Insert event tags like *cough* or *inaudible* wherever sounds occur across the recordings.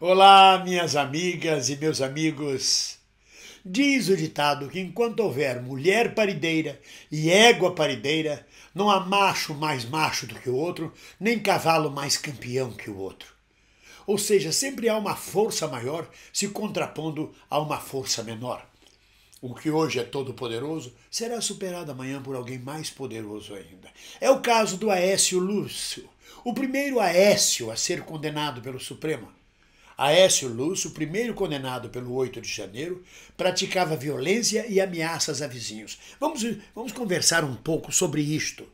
Olá, minhas amigas e meus amigos. Diz o ditado que enquanto houver mulher parideira e égua parideira, não há macho mais macho do que o outro, nem cavalo mais campeão que o outro. Ou seja, sempre há uma força maior se contrapondo a uma força menor. O que hoje é todo poderoso será superado amanhã por alguém mais poderoso ainda. É o caso do Aécio Lúcio, o primeiro Aécio a ser condenado pelo Supremo. Aécio Lúcio, primeiro condenado pelo 8 de janeiro, praticava violência e ameaças a vizinhos. Vamos, vamos conversar um pouco sobre isto.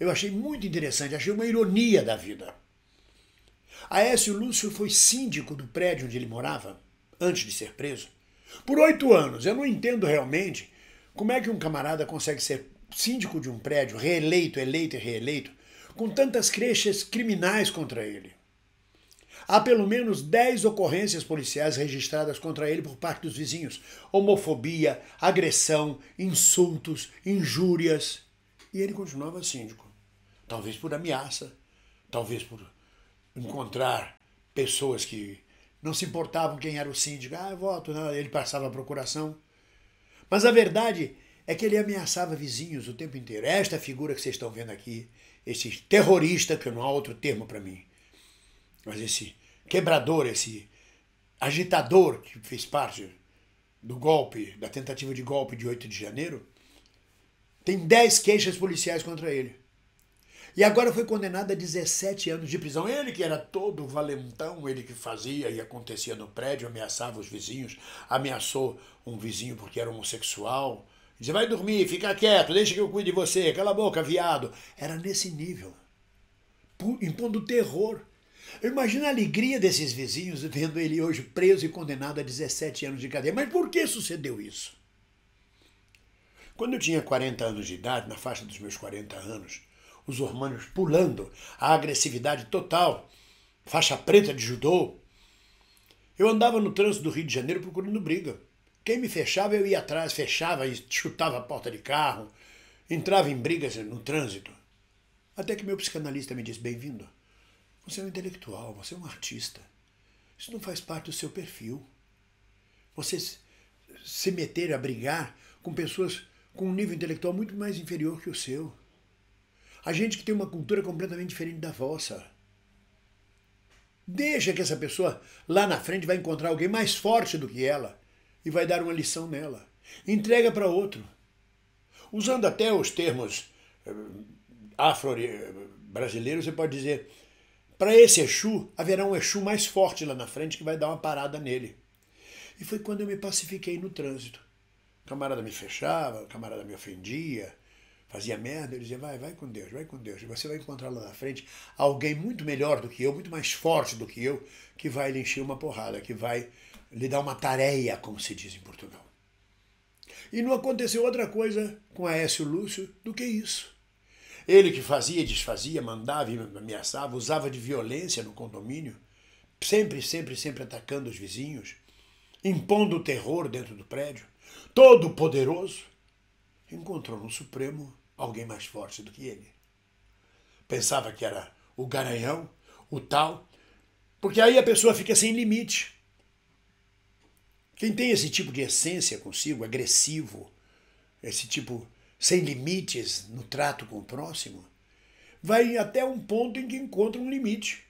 Eu achei muito interessante, achei uma ironia da vida. Aécio Lúcio foi síndico do prédio onde ele morava, antes de ser preso, por oito anos. Eu não entendo realmente como é que um camarada consegue ser síndico de um prédio, reeleito, eleito e reeleito, com tantas queixas criminais contra ele. Há pelo menos 10 ocorrências policiais registradas contra ele por parte dos vizinhos: homofobia, agressão, insultos, injúrias. E ele continuava síndico. Talvez por ameaça, talvez por encontrar pessoas que não se importavam quem era o síndico. Ah, voto, não. Né? ele passava a procuração. Mas a verdade é que ele ameaçava vizinhos o tempo inteiro. Esta figura que vocês estão vendo aqui, esse terrorista, que não há outro termo para mim mas esse quebrador, esse agitador que fez parte do golpe, da tentativa de golpe de 8 de janeiro, tem 10 queixas policiais contra ele. E agora foi condenado a 17 anos de prisão. Ele que era todo valentão, ele que fazia e acontecia no prédio, ameaçava os vizinhos, ameaçou um vizinho porque era homossexual. Dizia, vai dormir, fica quieto, deixa que eu cuide de você, cala a boca, viado. Era nesse nível, impondo terror. Eu imagino a alegria desses vizinhos vendo ele hoje preso e condenado a 17 anos de cadeia. Mas por que sucedeu isso? Quando eu tinha 40 anos de idade, na faixa dos meus 40 anos, os hormônios pulando, a agressividade total, faixa preta de judô, eu andava no trânsito do Rio de Janeiro procurando briga. Quem me fechava, eu ia atrás, fechava, e chutava a porta de carro, entrava em brigas no trânsito. Até que meu psicanalista me disse: Bem-vindo. Você é um intelectual, você é um artista. Isso não faz parte do seu perfil. Você se meter a brigar com pessoas com um nível intelectual muito mais inferior que o seu. A gente que tem uma cultura completamente diferente da vossa. Deixa que essa pessoa lá na frente vai encontrar alguém mais forte do que ela e vai dar uma lição nela. Entrega para outro. Usando até os termos eh, afro-brasileiros, eh, você pode dizer para esse Exu, haverá um Exu mais forte lá na frente que vai dar uma parada nele. E foi quando eu me pacifiquei no trânsito. O camarada me fechava, o camarada me ofendia, fazia merda. Eu dizia: vai, vai com Deus, vai com Deus. E você vai encontrar lá na frente alguém muito melhor do que eu, muito mais forte do que eu, que vai lhe encher uma porrada, que vai lhe dar uma tareia, como se diz em Portugal. E não aconteceu outra coisa com Aécio Lúcio do que isso. Ele que fazia, desfazia, mandava e ameaçava, usava de violência no condomínio, sempre, sempre, sempre atacando os vizinhos, impondo terror dentro do prédio, todo poderoso, encontrou no Supremo alguém mais forte do que ele. Pensava que era o garanhão, o tal, porque aí a pessoa fica sem limite. Quem tem esse tipo de essência consigo, agressivo, esse tipo sem limites no trato com o próximo, vai até um ponto em que encontra um limite.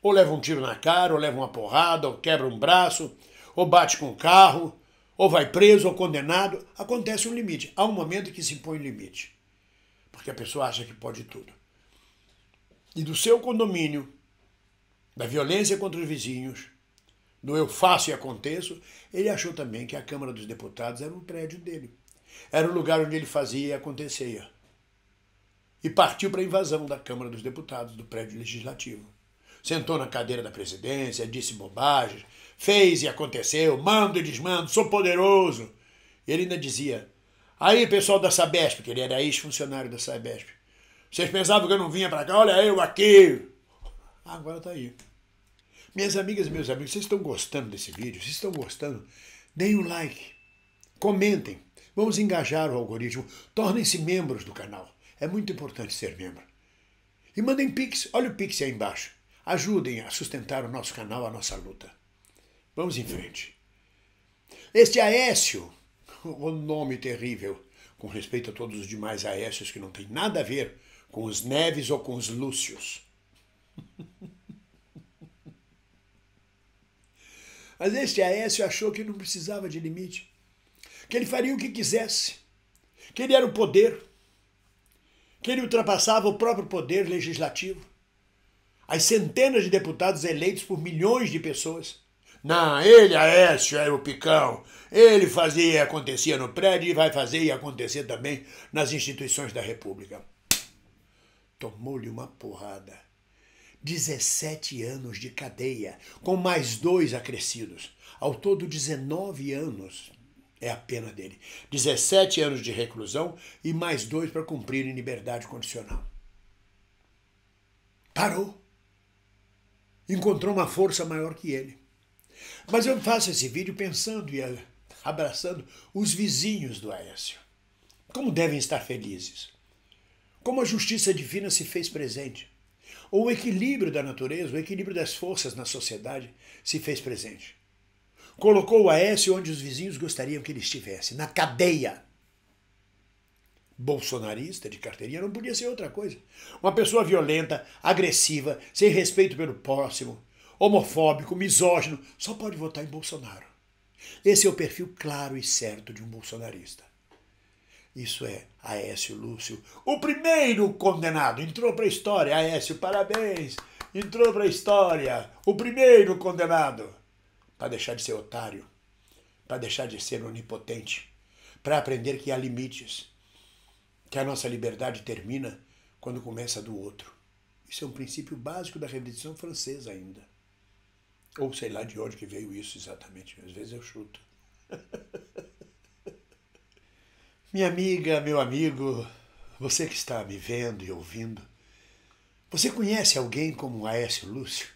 Ou leva um tiro na cara, ou leva uma porrada, ou quebra um braço, ou bate com o um carro, ou vai preso ou condenado. Acontece um limite. Há um momento que se impõe um limite. Porque a pessoa acha que pode tudo. E do seu condomínio, da violência contra os vizinhos, do eu faço e aconteço, ele achou também que a Câmara dos Deputados era um prédio dele. Era o lugar onde ele fazia e acontecia. E partiu para a invasão da Câmara dos Deputados, do prédio legislativo. Sentou na cadeira da presidência, disse bobagens, fez e aconteceu, mando e desmando, sou poderoso. E ele ainda dizia: Aí, pessoal da Sabesp, que ele era ex-funcionário da Sabesp, vocês pensavam que eu não vinha para cá? Olha eu aqui! Ah, agora tá aí. Minhas amigas e meus amigos, vocês estão gostando desse vídeo? Vocês estão gostando? Deem um like, comentem, Vamos engajar o algoritmo. Tornem-se membros do canal. É muito importante ser membro. E mandem Pix. Olha o Pix aí embaixo. Ajudem a sustentar o nosso canal, a nossa luta. Vamos em frente. Este Aécio, o nome terrível, com respeito a todos os demais Aécios que não tem nada a ver com os Neves ou com os Lúcios. *laughs* Mas este Aécio achou que não precisava de limite que ele faria o que quisesse, que ele era o poder, que ele ultrapassava o próprio poder legislativo, as centenas de deputados eleitos por milhões de pessoas. Não, ele, Aécio, era é o picão. Ele fazia e acontecia no prédio e vai fazer e acontecer também nas instituições da República. Tomou-lhe uma porrada. 17 anos de cadeia, com mais dois acrescidos. Ao todo, 19 anos é a pena dele. 17 anos de reclusão e mais dois para cumprir em liberdade condicional. Parou. Encontrou uma força maior que ele. Mas eu faço esse vídeo pensando e abraçando os vizinhos do Aécio. Como devem estar felizes? Como a justiça divina se fez presente? Ou o equilíbrio da natureza, o equilíbrio das forças na sociedade se fez presente? colocou o Aécio onde os vizinhos gostariam que ele estivesse, na cadeia. Bolsonarista de carteirinha não podia ser outra coisa. Uma pessoa violenta, agressiva, sem respeito pelo próximo, homofóbico, misógino, só pode votar em Bolsonaro. Esse é o perfil claro e certo de um bolsonarista. Isso é Aécio Lúcio, o primeiro condenado. Entrou para a história, Aécio, parabéns. Entrou para a história, o primeiro condenado para deixar de ser otário, para deixar de ser onipotente, para aprender que há limites, que a nossa liberdade termina quando começa do outro. Isso é um princípio básico da Revolução Francesa ainda. Ou sei lá de onde que veio isso exatamente, às vezes eu chuto. *laughs* Minha amiga, meu amigo, você que está me vendo e ouvindo, você conhece alguém como Aécio Lúcio?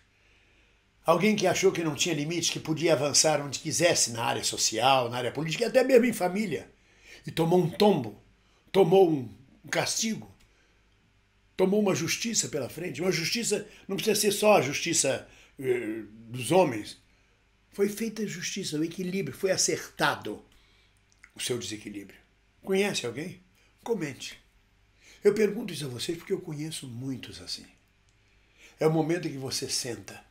Alguém que achou que não tinha limite, que podia avançar onde quisesse, na área social, na área política, até mesmo em família, e tomou um tombo, tomou um castigo, tomou uma justiça pela frente. Uma justiça não precisa ser só a justiça eh, dos homens. Foi feita a justiça, o equilíbrio, foi acertado o seu desequilíbrio. Conhece alguém? Comente. Eu pergunto isso a vocês porque eu conheço muitos assim. É o momento em que você senta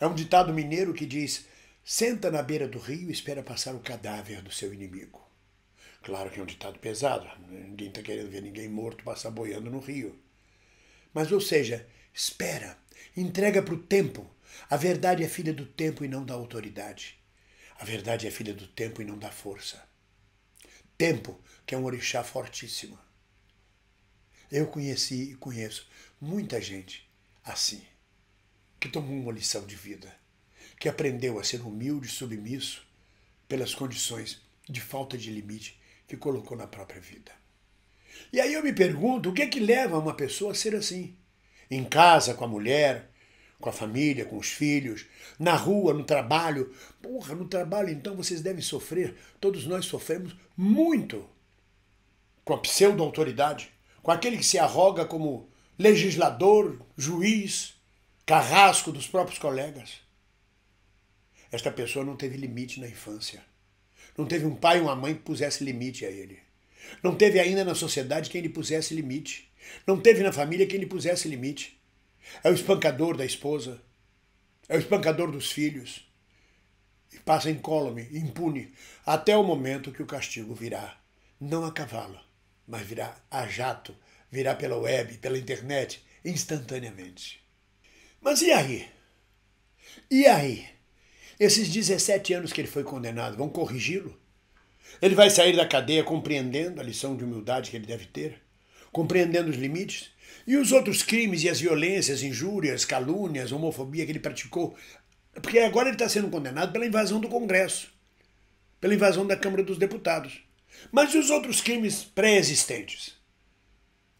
é um ditado mineiro que diz: senta na beira do rio e espera passar o cadáver do seu inimigo. Claro que é um ditado pesado, ninguém está querendo ver ninguém morto passar boiando no rio. Mas, ou seja, espera, entrega para o tempo. A verdade é filha do tempo e não da autoridade. A verdade é filha do tempo e não da força. Tempo, que é um orixá fortíssimo. Eu conheci e conheço muita gente assim que tomou uma lição de vida, que aprendeu a ser humilde e submisso pelas condições de falta de limite que colocou na própria vida. E aí eu me pergunto, o que é que leva uma pessoa a ser assim? Em casa, com a mulher, com a família, com os filhos, na rua, no trabalho. Porra, no trabalho então vocês devem sofrer, todos nós sofremos muito com a pseudo-autoridade, com aquele que se arroga como legislador, juiz, carrasco dos próprios colegas. Esta pessoa não teve limite na infância. Não teve um pai e uma mãe que pusesse limite a ele. Não teve ainda na sociedade quem lhe pusesse limite. Não teve na família quem lhe pusesse limite. É o espancador da esposa. É o espancador dos filhos. E passa incólume, impune, até o momento que o castigo virá. Não a cavalo, mas virá a jato, virá pela web, pela internet, instantaneamente. Mas e aí? E aí? Esses 17 anos que ele foi condenado, vão corrigi-lo? Ele vai sair da cadeia compreendendo a lição de humildade que ele deve ter? Compreendendo os limites? E os outros crimes e as violências, injúrias, calúnias, homofobia que ele praticou? Porque agora ele está sendo condenado pela invasão do Congresso, pela invasão da Câmara dos Deputados. Mas e os outros crimes pré-existentes?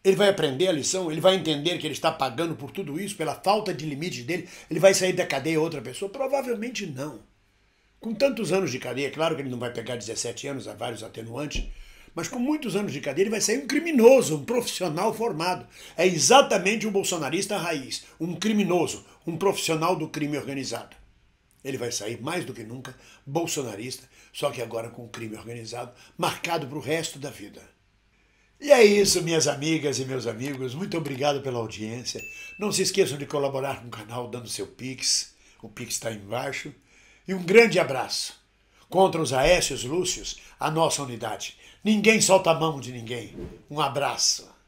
ele vai aprender a lição, ele vai entender que ele está pagando por tudo isso, pela falta de limite dele, ele vai sair da cadeia outra pessoa? Provavelmente não. Com tantos anos de cadeia, claro que ele não vai pegar 17 anos, há vários atenuantes, mas com muitos anos de cadeia ele vai sair um criminoso, um profissional formado. É exatamente um bolsonarista raiz, um criminoso, um profissional do crime organizado. Ele vai sair mais do que nunca bolsonarista, só que agora com crime organizado, marcado para o resto da vida. E é isso, minhas amigas e meus amigos. Muito obrigado pela audiência. Não se esqueçam de colaborar com o canal dando seu Pix. O Pix está embaixo. E um grande abraço. Contra os Aécios Lúcios, a nossa unidade. Ninguém solta a mão de ninguém. Um abraço.